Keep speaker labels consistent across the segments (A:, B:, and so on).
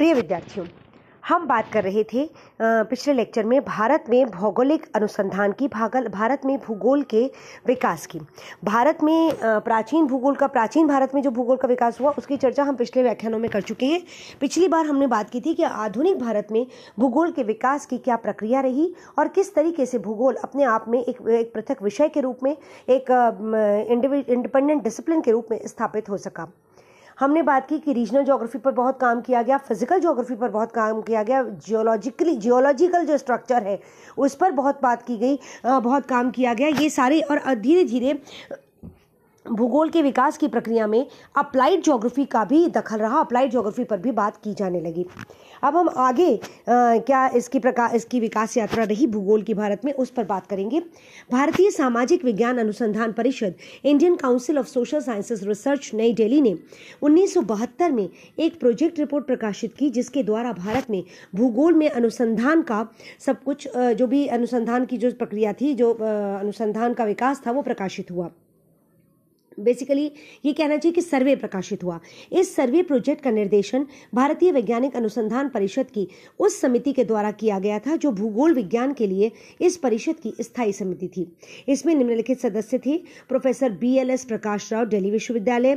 A: प्रिय विद्यार्थियों हम बात कर रहे थे पिछले लेक्चर में भारत में भौगोलिक अनुसंधान की भागल भारत में भूगोल के विकास की भारत में प्राचीन भूगोल का प्राचीन भारत में जो भूगोल का विकास हुआ उसकी चर्चा हम पिछले व्याख्यानों में कर चुके हैं पिछली बार हमने बात की थी कि आधुनिक भारत में भूगोल के विकास की क्या प्रक्रिया रही और किस तरीके से भूगोल अपने आप में एक एक पृथक विषय के रूप में एक इंडिपेंडेंट डिसिप्लिन के रूप में स्थापित हो सका हमने बात की कि रीजनल जोग्राफी पर बहुत काम किया गया फिजिकल जोग्राफी पर बहुत काम किया गया जियोलॉजिकली जियोलॉजिकल जो स्ट्रक्चर है उस पर बहुत बात की गई बहुत काम किया गया ये सारे और धीरे धीरे भूगोल के विकास की प्रक्रिया में अप्लाइड ज्योग्राफी का भी दखल रहा अप्लाइड ज्योग्राफी पर भी बात की जाने लगी अब हम आगे आ, क्या इसकी प्रकार इसकी विकास यात्रा रही भूगोल की भारत में उस पर बात करेंगे भारतीय सामाजिक विज्ञान अनुसंधान परिषद Indian council of social sciences research नई दिल्ली ने उन्नीस में एक प्रोजेक्ट रिपोर्ट प्रकाशित की जिसके द्वारा भारत में भूगोल में अनुसंधान का सब कुछ जो भी अनुसंधान की जो प्रक्रिया थी जो अनुसंधान का विकास था वो प्रकाशित हुआ बेसिकली ये कहना चाहिए कि सर्वे प्रकाशित हुआ इस सर्वे प्रोजेक्ट का निर्देशन भारतीय वैज्ञानिक अनुसंधान परिषद की उस समिति के द्वारा किया गया था जो भूगोल विज्ञान के लिए इस परिषद की स्थायी समिति थी इसमें निम्नलिखित सदस्य थे professor B L S Prakash Rao Delhi विश्वविद्यालय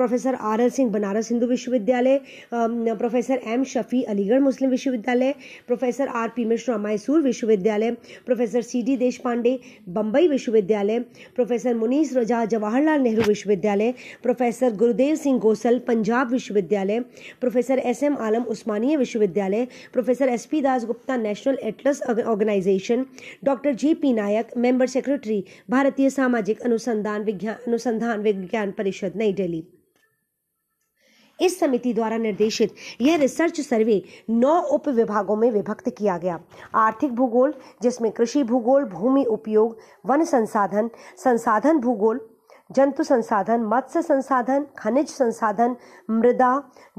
A: professor R L Singh Banaras Hindu विश्वविद्यालय प्रोफेसर एम शफी अलीगढ़ मुस्लिम विश्वविद्यालय professor R P Mishra Mysore विश्वविद्यालय professor C D Pande Bombay विश्वविद्यालय प्रोफेसर मुनीस रजा जवाहरलाल नेहरू विश्वविद्यालय प्रोफेसर गुरुदेव सिंह गोसल पंजाब विश्वविद्यालय professor S M Alam Osmania विश्वविद्यालय professor S P Das Gupta national atlas organisation doctor G P Nayak member secretary भारतीय सामाजिक अनुसंधान विज्ञान अनुसंधान विज्ञान परिषद नई दिल्ली इस समिति द्वारा निर्देशित यह रिसर्च सर्वे नौ उप विभागों में विभक्त किया गया आर्थिक भूगोल जिसमें कृषि भूगोल भूमि उपयोग वन संसाधन संसाधन भूगोल जंतु संसाधन मत्स्य संसाधन खनिज संसाधन मृदा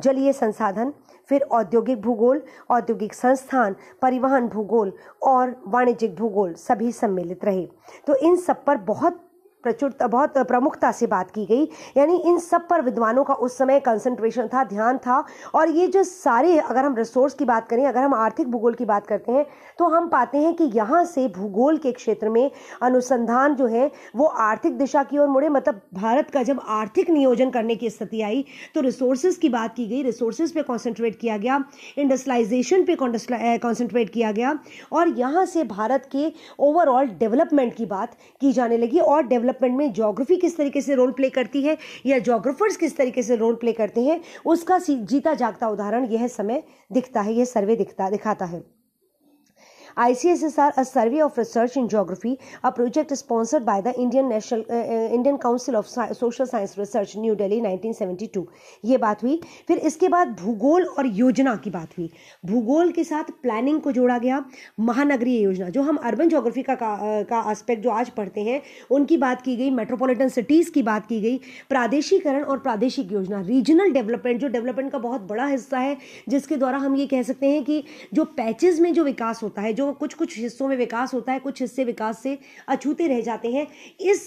A: जलीय संसाधन फिर औद्योगिक भूगोल औद्योगिक संस्थान परिवहन भूगोल और वाणिज्यिक भूगोल सभी सम्मिलित रहे तो इन सब पर बहुत प्रचुरता बहुत प्रमुखता से बात की गई यानी इन सब पर विद्वानों का उस समय कंसंट्रेशन था ध्यान था और ये जो सारे अगर हम रिसोर्स की बात करें अगर हम आर्थिक भूगोल की बात करते हैं तो हम पाते हैं कि यहाँ से भूगोल के क्षेत्र में अनुसंधान जो है वो आर्थिक दिशा की ओर मुड़े मतलब भारत का जब आर्थिक नियोजन करने की स्थिति आई तो रिसोर्सेज की बात की गई रिसोर्सेज पे कॉन्सेंट्रेट किया गया इंडस्ट्रलाइजेशन पे कॉन्सेंट्रेट किया गया और यहाँ से भारत के ओवरऑल डेवलपमेंट की बात की जाने लगी और डेवलप डेवलपमेंट में जोग्राफी किस तरीके से रोल प्ले करती है या जोग्राफर्स किस तरीके से रोल प्ले करते हैं उसका जीता जागता उदाहरण यह समय दिखता है यह सर्वे दिखता दिखाता है ICSSR, a survey of research in geography, a project sponsored by the Indian National uh, uh Indian Council of Sci- Social Science Research, New Delhi, 1972. ये बात हुई फिर इसके बाद भूगोल और योजना की बात हुई भूगोल के साथ प्लानिंग को जोड़ा गया महानगरीय योजना जो हम अर्बन जोग्राफी का का एस्पेक्ट जो आज पढ़ते हैं उनकी बात की गई मेट्रोपॉलिटन सिटीज़ की बात की गई प्रादेशीकरण और प्रादेशिक योजना रीजनल डेवलपमेंट जो डेवलपमेंट का बहुत बड़ा हिस्सा है जिसके द्वारा हम ये कह सकते हैं कि जो पैचेज में जो विकास होता है जो जो कुछ कुछ हिस्सों में विकास होता है कुछ हिस्से विकास से अछूते रह जाते हैं इस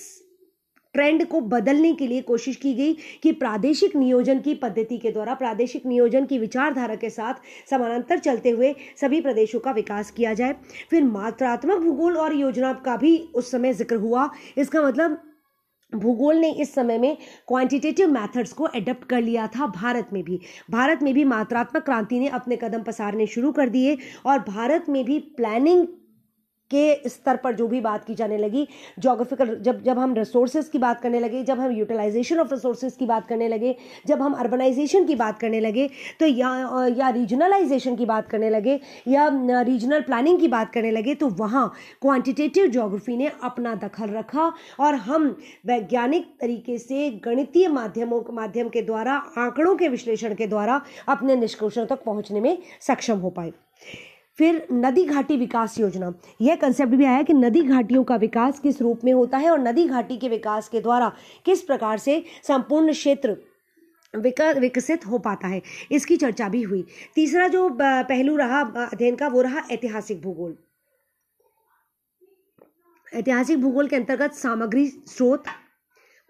A: ट्रेंड को बदलने के लिए कोशिश की गई कि प्रादेशिक नियोजन की पद्धति के द्वारा प्रादेशिक नियोजन की विचारधारा के साथ समानांतर चलते हुए सभी प्रदेशों का विकास किया जाए फिर मात्रात्मक भूगोल और योजना का भी उस समय जिक्र हुआ इसका मतलब भूगोल ने इस समय में क्वांटिटेटिव मेथड्स को एडप्ट कर लिया था भारत में भी भारत में भी मात्रात्मक क्रांति ने अपने कदम पसारने शुरू कर दिए और भारत में भी प्लानिंग के स्तर पर जो भी बात की जाने लगी जोग्राफिकल जब जब हम रिसोर्सेज की बात करने लगे जब हम यूटिलाइजेशन ऑफ रिसोर्सेज की बात करने लगे जब हम अर्बनाइजेशन की बात करने लगे तो या या रीजनलाइजेशन की बात करने लगे या रीजनल प्लानिंग की बात करने लगे तो वहाँ क्वांटिटेटिव जोग्राफी ने अपना दखल रखा और हम वैज्ञानिक तरीके से गणितीय माध्यमों माध्यम के द्वारा आंकड़ों के विश्लेषण के द्वारा अपने निष्कर्षों तक पहुँचने में सक्षम हो पाए फिर नदी घाटी विकास योजना यह कंसेप्ट भी आया कि नदी घाटियों का विकास किस रूप में होता है और नदी घाटी के विकास के द्वारा किस प्रकार से संपूर्ण क्षेत्र विकसित हो पाता है इसकी चर्चा भी हुई तीसरा जो पहलू रहा अध्ययन का वो रहा ऐतिहासिक भूगोल ऐतिहासिक भूगोल के अंतर्गत सामग्री स्रोत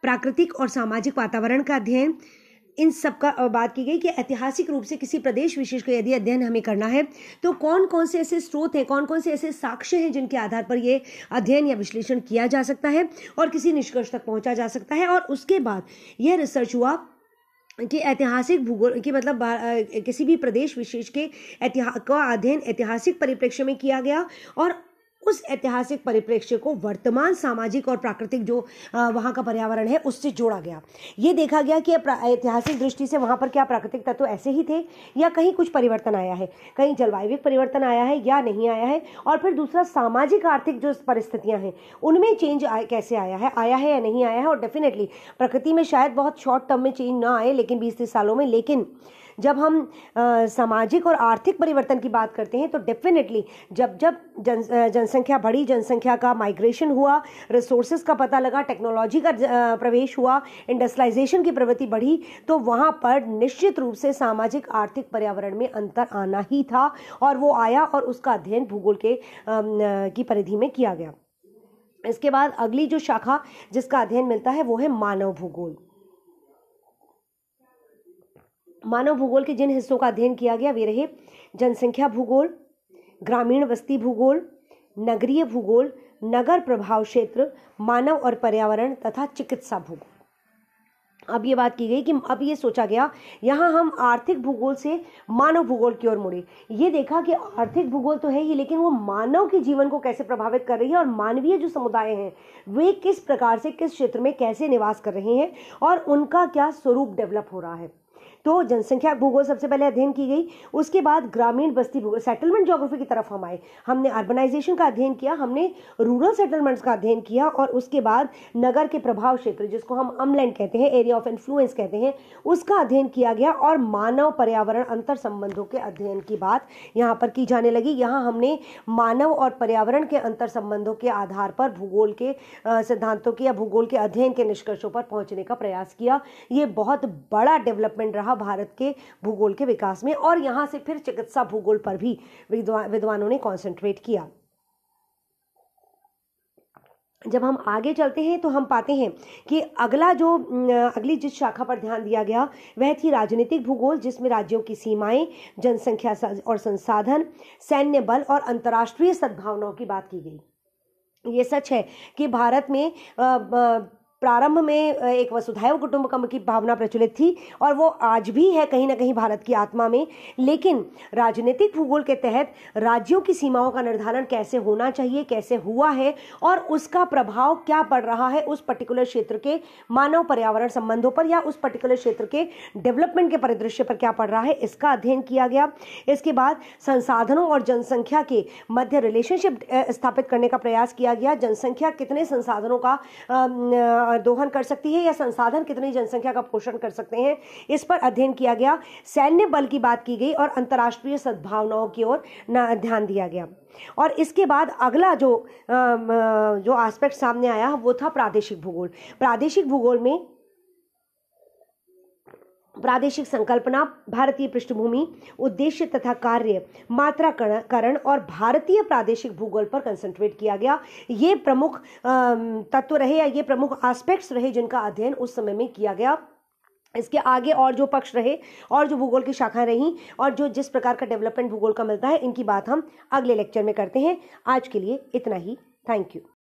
A: प्राकृतिक और सामाजिक वातावरण का अध्ययन इन सब का बात की गई कि ऐतिहासिक रूप से किसी प्रदेश विशेष का यदि अध्ययन हमें करना है तो कौन कौन से ऐसे स्रोत हैं कौन कौन से ऐसे साक्ष्य हैं जिनके आधार पर ये अध्ययन या विश्लेषण किया जा सकता है और किसी निष्कर्ष तक पहुंचा जा सकता है और उसके बाद यह रिसर्च हुआ कि ऐतिहासिक भूगोल की मतलब किसी भी प्रदेश विशेष के ऐतिहा का अध्ययन ऐतिहासिक परिप्रेक्ष्य में किया गया और उस ऐतिहासिक परिप्रेक्ष्य को वर्तमान सामाजिक और प्राकृतिक जो वहाँ का पर्यावरण है उससे जोड़ा गया ये देखा गया कि ऐतिहासिक दृष्टि से वहाँ पर क्या प्राकृतिक तत्व ऐसे ही थे या कहीं कुछ परिवर्तन आया है कहीं जलवायु परिवर्तन आया है या नहीं आया है और फिर दूसरा सामाजिक आर्थिक जो परिस्थितियाँ हैं उनमें चेंज आ कैसे आया है आया है या नहीं आया है और डेफिनेटली प्रकृति में शायद बहुत शॉर्ट टर्म में चेंज ना आए लेकिन बीस तीस सालों में लेकिन जब हम सामाजिक और आर्थिक परिवर्तन की बात करते हैं तो डेफिनेटली जब जब जन जनसंख्या बढ़ी जनसंख्या का माइग्रेशन हुआ रिसोर्सेज का पता लगा टेक्नोलॉजी का प्रवेश हुआ इंडस्ट्रलाइजेशन की प्रवृत्ति बढ़ी तो वहाँ पर निश्चित रूप से सामाजिक आर्थिक पर्यावरण में अंतर आना ही था और वो आया और उसका अध्ययन भूगोल के की परिधि में किया गया इसके बाद अगली जो शाखा जिसका अध्ययन मिलता है वो है मानव भूगोल मानव भूगोल के जिन हिस्सों का अध्ययन किया गया वे रहे जनसंख्या भूगोल ग्रामीण बस्ती भूगोल नगरीय भूगोल नगर प्रभाव क्षेत्र मानव और पर्यावरण तथा चिकित्सा भूगोल अब ये बात की गई कि अब ये सोचा गया यहाँ हम आर्थिक भूगोल से मानव भूगोल की ओर मुड़े ये देखा कि आर्थिक भूगोल तो है ही लेकिन वो मानव के जीवन को कैसे प्रभावित कर रही है और मानवीय जो समुदाय हैं वे किस प्रकार से किस क्षेत्र में कैसे निवास कर रहे हैं और उनका क्या स्वरूप डेवलप हो रहा है तो जनसंख्या भूगोल सबसे पहले अध्ययन की गई उसके बाद ग्रामीण बस्ती भूगोल सेटलमेंट जोग्राफी की तरफ हम आए हमने अर्बनाइजेशन का अध्ययन किया हमने रूरल सेटलमेंट्स का अध्ययन किया और उसके बाद नगर के प्रभाव क्षेत्र जिसको हम अमलैंड कहते हैं एरिया ऑफ इन्फ्लुएंस कहते हैं उसका अध्ययन किया गया और मानव पर्यावरण अंतर संबंधों के अध्ययन की बात यहाँ पर की जाने लगी यहाँ हमने मानव और पर्यावरण के अंतर संबंधों के आधार पर भूगोल के सिद्धांतों के या भूगोल के अध्ययन के निष्कर्षों पर पहुंचने का प्रयास किया ये बहुत बड़ा डेवलपमेंट रहा रहा भारत के भूगोल के विकास में और यहाँ से फिर चिकित्सा भूगोल पर भी विद्वा, विद्वानों ने कॉन्सेंट्रेट किया जब हम आगे चलते हैं तो हम पाते हैं कि अगला जो अगली जिस शाखा पर ध्यान दिया गया वह थी राजनीतिक भूगोल जिसमें राज्यों की सीमाएं जनसंख्या और संसाधन सैन्य बल और अंतर्राष्ट्रीय सद्भावनाओं की बात की गई ये सच है कि भारत में आ, आ, प्रारंभ में एक वसुधैव कुटुंबकम की भावना प्रचलित थी और वो आज भी है कहीं ना कहीं भारत की आत्मा में लेकिन राजनीतिक भूगोल के तहत राज्यों की सीमाओं का निर्धारण कैसे होना चाहिए कैसे हुआ है और उसका प्रभाव क्या पड़ रहा है उस पर्टिकुलर क्षेत्र के मानव पर्यावरण संबंधों पर या उस पर्टिकुलर क्षेत्र के डेवलपमेंट के परिदृश्य पर क्या पड़ रहा है इसका अध्ययन किया गया इसके बाद संसाधनों और जनसंख्या के मध्य रिलेशनशिप स्थापित करने का प्रयास किया गया जनसंख्या कितने संसाधनों का दोहन कर सकती है या संसाधन कितनी जनसंख्या का पोषण कर सकते हैं इस पर अध्ययन किया गया सैन्य बल की बात की गई और अंतर्राष्ट्रीय सद्भावनाओं की ओर ध्यान दिया गया और इसके बाद अगला जो जो एस्पेक्ट सामने आया वो था प्रादेशिक भूगोल प्रादेशिक भूगोल में प्रादेशिक संकल्पना भारतीय पृष्ठभूमि उद्देश्य तथा कार्य मात्रा करण और भारतीय प्रादेशिक भूगोल पर कंसंट्रेट किया गया ये प्रमुख तत्व रहे या ये प्रमुख एस्पेक्ट्स रहे जिनका अध्ययन उस समय में किया गया इसके आगे और जो पक्ष रहे और जो भूगोल की शाखाएं रहीं और जो जिस प्रकार का डेवलपमेंट भूगोल का मिलता है इनकी बात हम अगले लेक्चर में करते हैं आज के लिए इतना ही थैंक यू